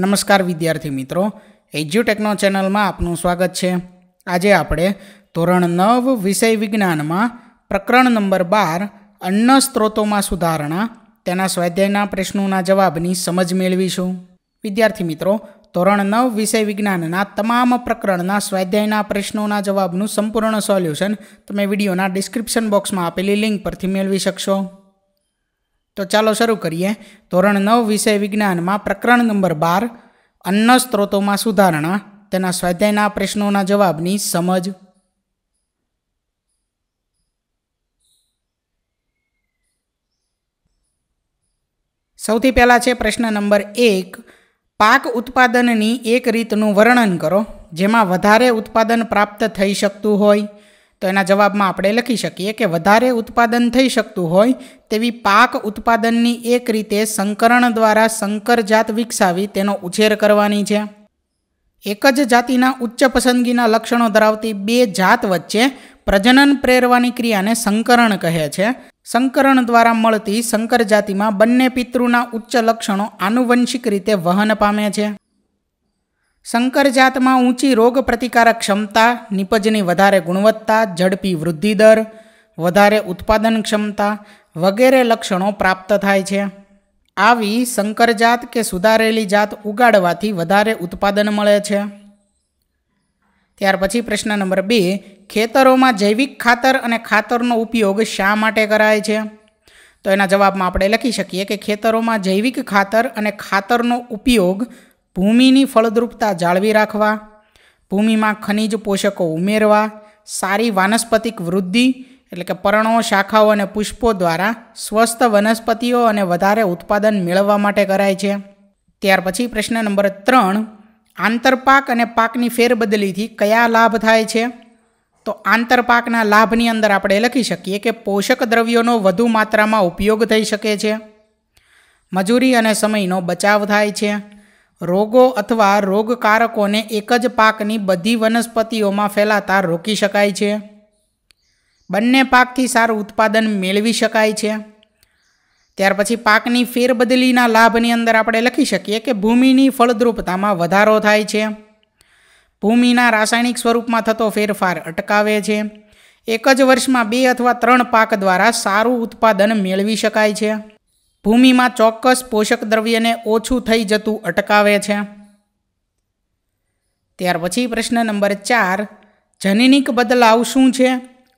નમસ્કાર વિદ્યાર્થી મિત્રો એજ્યુટેકનો ચેનલમાં આપનું સ્વાગત છે આજે આપણે ધોરણ નવ વિષય વિજ્ઞાનમાં પ્રકરણ નંબર બાર અન્ન સ્ત્રોતોમાં સુધારણા તેના સ્વાધ્યાયના પ્રશ્નોના જવાબની સમજ મેળવીશું વિદ્યાર્થી મિત્રો ધોરણ નવ વિષય વિજ્ઞાનના તમામ પ્રકરણના સ્વાધ્યાયના પ્રશ્નોના જવાબનું સંપૂર્ણ સોલ્યુશન તમે વિડીયોના ડિસ્ક્રિપ્શન બોક્સમાં આપેલી લિંક પરથી મેળવી શકશો તો ચાલો શરૂ કરીએ ધોરણ નવ વિષય વિજ્ઞાનમાં પ્રકરણ નંબર બાર અન્ન સ્ત્રોતોમાં સુધારણા તેના સ્વાધ્યાયના પ્રશ્નોના જવાબની સમજ સૌથી પહેલાં છે પ્રશ્ન નંબર એક પાક ઉત્પાદનની એક રીતનું વર્ણન કરો જેમાં વધારે ઉત્પાદન પ્રાપ્ત થઈ શકતું હોય તો એના જવાબમાં આપણે લખી શકીએ કે વધારે ઉત્પાદન થઈ શકતું હોય તેવી પાક ઉત્પાદનની એક રીતે સંકરણ દ્વારા સંકર જાત વિકસાવી તેનો ઉછેર કરવાની છે એક જ જાતિના ઉચ્ચ પસંદગીના લક્ષણો ધરાવતી બે જાત વચ્ચે પ્રજનન પ્રેરવાની ક્રિયાને સંકરણ કહે છે સંકરણ દ્વારા મળતી સંકર જાતિમાં બંને પિતૃના ઉચ્ચ લક્ષણો આનુવંશિક રીતે વહન પામે છે સંકર જાતમાં ઊંચી રોગ પ્રતિકારક ક્ષમતા નિપજની વધારે ગુણવત્તા ઝડપી વૃદ્ધિ દર વધારે ઉત્પાદન ક્ષમતા વગેરે લક્ષણો પ્રાપ્ત થાય છે આવી સંકર જાત કે સુધારેલી જાત ઉગાડવાથી વધારે ઉત્પાદન મળે છે ત્યાર પછી પ્રશ્ન નંબર બે ખેતરોમાં જૈવિક ખાતર અને ખાતરનો ઉપયોગ શા માટે કરાય છે તો એના જવાબમાં આપણે લખી શકીએ કે ખેતરોમાં જૈવિક ખાતર અને ખાતરનો ઉપયોગ ભૂમિની ફળદ્રુપતા જાળવી રાખવા ભૂમિમાં ખનિજ પોષકો ઉમેરવા સારી વાનસ્પતિક વૃદ્ધિ એટલે કે પર્ણો શાખાઓ અને પુષ્પો દ્વારા સ્વસ્થ વનસ્પતિઓ અને વધારે ઉત્પાદન મેળવવા માટે કરાય છે ત્યાર પછી પ્રશ્ન નંબર ત્રણ આંતરપાક અને પાકની ફેરબદલીથી કયા લાભ થાય છે તો આંતરપાકના લાભની અંદર આપણે લખી શકીએ કે પોષક દ્રવ્યોનો વધુ માત્રામાં ઉપયોગ થઈ શકે છે મજૂરી અને સમયનો બચાવ થાય છે રોગો અથવા રોગકારકોને એક જ પાકની બધી વનસ્પતિઓમાં ફેલાતા રોકી શકાય છે બંને પાકથી સારું ઉત્પાદન મેળવી શકાય છે ત્યાર પછી પાકની ફેરબદલીના લાભની અંદર આપણે લખી શકીએ કે ભૂમિની ફળદ્રુપતામાં વધારો થાય છે ભૂમિના રાસાયણિક સ્વરૂપમાં થતો ફેરફાર અટકાવે છે એક જ વર્ષમાં બે અથવા ત્રણ પાક દ્વારા સારું ઉત્પાદન મેળવી શકાય છે ભૂમિમાં ચોક્કસ પોષક દ્રવ્યને ઓછું થઈ જતું અટકાવે છે ત્યાર પછી પ્રશ્ન નંબર ચાર જનનિક બદલાવ શું છે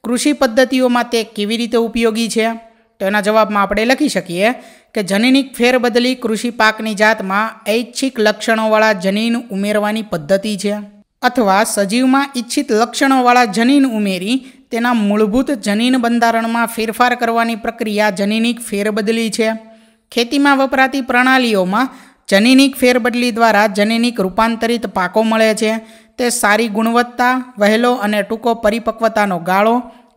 કૃષિ પદ્ધતિઓમાં તે કેવી રીતે ઉપયોગી છે તો એના જવાબમાં આપણે લખી શકીએ કે જનીનિક ફેરબદલી કૃષિ પાકની જાતમાં ઐચ્છિક લક્ષણોવાળા જનીન ઉમેરવાની પદ્ધતિ છે અથવા સજીવમાં ઈચ્છિત લક્ષણોવાળા જનીન ઉમેરી તેના મૂળભૂત જનીન બંધારણમાં ફેરફાર કરવાની પ્રક્રિયા જનીનિક ફેરબદલી છે ખેતીમાં વપરાતી પ્રણાલીઓમાં જનીનિક ફેરબદલી દ્વારા જનીનિક રૂપાંતરિત પાકો મળે છે તે સારી ગુણવત્તા વહેલો અને ટૂંકો પરિપક્વતાનો ગાળો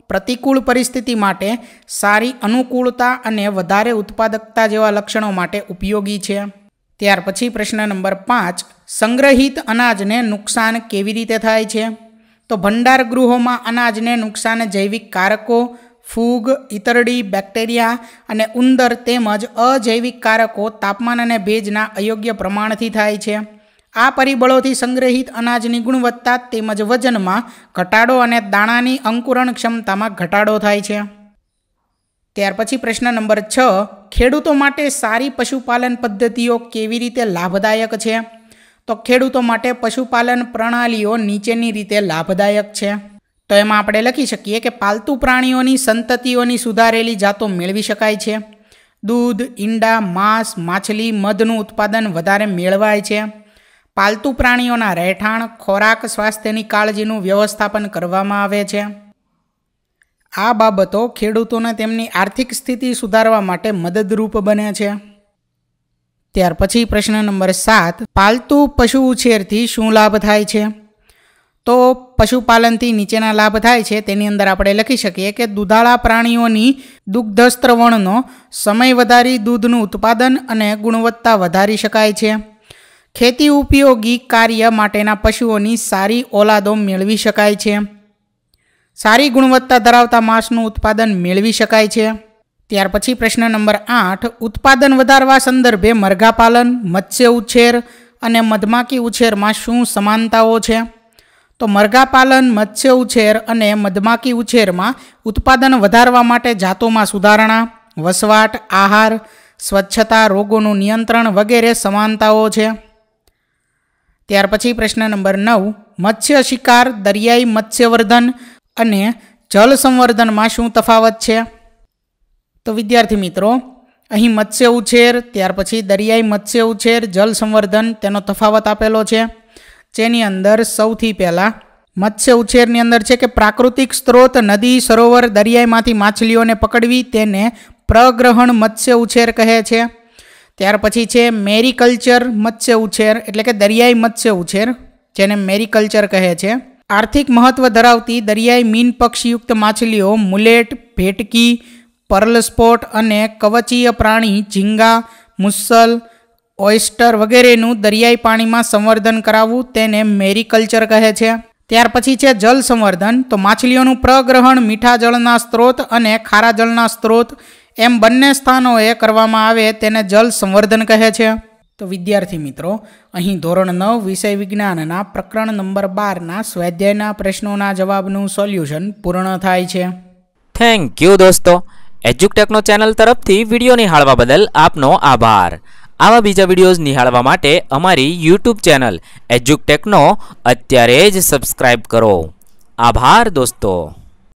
પ્રતિકૂળ પરિસ્થિતિ માટે સારી અનુકૂળતા અને વધારે ઉત્પાદકતા જેવા લક્ષણો માટે ઉપયોગી છે ત્યાર પછી પ્રશ્ન નંબર પાંચ સંગ્રહિત અનાજને નુકસાન કેવી રીતે થાય છે તો ભંડાર ગૃહોમાં અનાજને નુકસાન જૈવિક કારકો ફૂગ ઇતરડી બેક્ટેરિયા અને ઉંદર તેમજ અજૈવિક કારકો તાપમાન અને ભેજના અયોગ્ય પ્રમાણથી થાય છે આ પરિબળોથી સંગ્રહિત અનાજની ગુણવત્તા તેમજ વજનમાં ઘટાડો અને દાણાની અંકુરણ ક્ષમતામાં ઘટાડો થાય છે ત્યાર પછી પ્રશ્ન નંબર છ ખેડૂતો માટે સારી પશુપાલન પદ્ધતિઓ કેવી રીતે લાભદાયક છે તો ખેડૂતો માટે પશુપાલન પ્રણાલીઓ નીચેની રીતે લાભદાયક છે તો એમાં આપણે લખી શકીએ કે પાલતુ પ્રાણીઓની સંતતિઓની સુધારેલી જાતો મેળવી શકાય છે દૂધ ઈંડા માંસ માછલી મધનું ઉત્પાદન વધારે મેળવાય છે પાલતુ પ્રાણીઓના રહેઠાણ ખોરાક સ્વાસ્થ્યની કાળજીનું વ્યવસ્થાપન કરવામાં આવે છે આ બાબતો ખેડૂતોને તેમની આર્થિક સ્થિતિ સુધારવા માટે મદદરૂપ બને છે ત્યાર પછી પ્રશ્ન નંબર સાત પાલતુ પશુ ઉછેરથી શું લાભ થાય છે તો પશુપાલનથી નીચેના લાભ થાય છે તેની અંદર આપણે લખી શકીએ કે દુધાળા પ્રાણીઓની દુગ્ધસ્ત્રવણનો સમય વધારી દૂધનું ઉત્પાદન અને ગુણવત્તા વધારી શકાય છે ખેતી ઉપયોગી કાર્ય માટેના પશુઓની સારી ઓલાદો મેળવી શકાય છે સારી ગુણવત્તા ધરાવતા માંસનું ઉત્પાદન મેળવી શકાય છે ત્યાર પછી પ્રશ્ન નંબર આઠ ઉત્પાદન વધારવા સંદર્ભે મરઘા પાલન મત્સ્ય ઉછેર અને મધમાખી ઉછેરમાં શું સમાનતાઓ છે તો મરઘા પાલન મત્સ્ય ઉછેર અને મધમાકી ઉછેરમાં ઉત્પાદન વધારવા માટે જાતોમાં સુધારણા વસવાટ આહાર સ્વચ્છતા રોગોનું નિયંત્રણ વગેરે સમાનતાઓ છે ત્યાર પછી પ્રશ્ન નંબર નવ મત્સ્ય શિકાર દરિયાઈ મત્સ્યવર્ધન અને જળ સંવર્ધનમાં શું તફાવત છે તો વિદ્યાર્થી મિત્રો અહીં મત્સ્ય ઉછેર ત્યાર પછી દરિયાઈ મત્સ્ય ઉછેર જળ સંવર્ધન તેનો તફાવત આપેલો છે જેની અંદર સૌથી પહેલાં મત્સ્ય ઉછેરની અંદર છે કે પ્રાકૃતિક સ્ત્રોત નદી સરોવર દરિયાઈમાંથી માછલીઓને પકડવી તેને પ્રગ્રહણ મત્સ્ય ઉછેર કહે છે ત્યાર પછી છે મેરીકલ્ચર મત્સ્ય ઉછેર એટલે કે દરિયાઈ મત્સ્ય ઉછેર જેને મેરીકલ્ચર કહે છે આર્થિક મહત્વ ધરાવતી દરિયાઈ મીન પક્ષયુક્ત માછલીઓ મુલેટ ભેટકી પર્લ સ્પોટ અને કવચીય પ્રાણી ઝીંગા મુસલ ઓઈસ્ટર વગેરેનું દરિયાઈ પાણીમાં સંવર્ધન કરાવવું તેને મેરીકલ્ચર કહે છે ત્યાર પછી છે જલ સંવર્ધન તો માછલીઓનું પ્રગ્રહણ મીઠા જળના સ્ત્રોત અને ખારા જળના સ્ત્રોત એમ બંને સ્થાનોએ કરવામાં આવે તેને જલ સંવર્ધન કહે છે તો વિદ્યાર્થી મિત્રો અહીં ધોરણ નવ વિષય વિજ્ઞાનના પ્રકરણ નંબર બારના સ્વાધ્યાયના પ્રશ્નોના જવાબનું સોલ્યુશન પૂર્ણ થાય છે થેન્ક યુ દોસ્તો એજ્યુકટેકનો ચેનલ તરફથી વિડીયો નિહાળવા બદલ આપનો આભાર આવા બીજા વિડીયોઝ નિહાળવા માટે અમારી યુટ્યુબ ચેનલ એજ્યુકટેકનો અત્યારે જ સબસ્ક્રાઈબ કરો આભાર દોસ્તો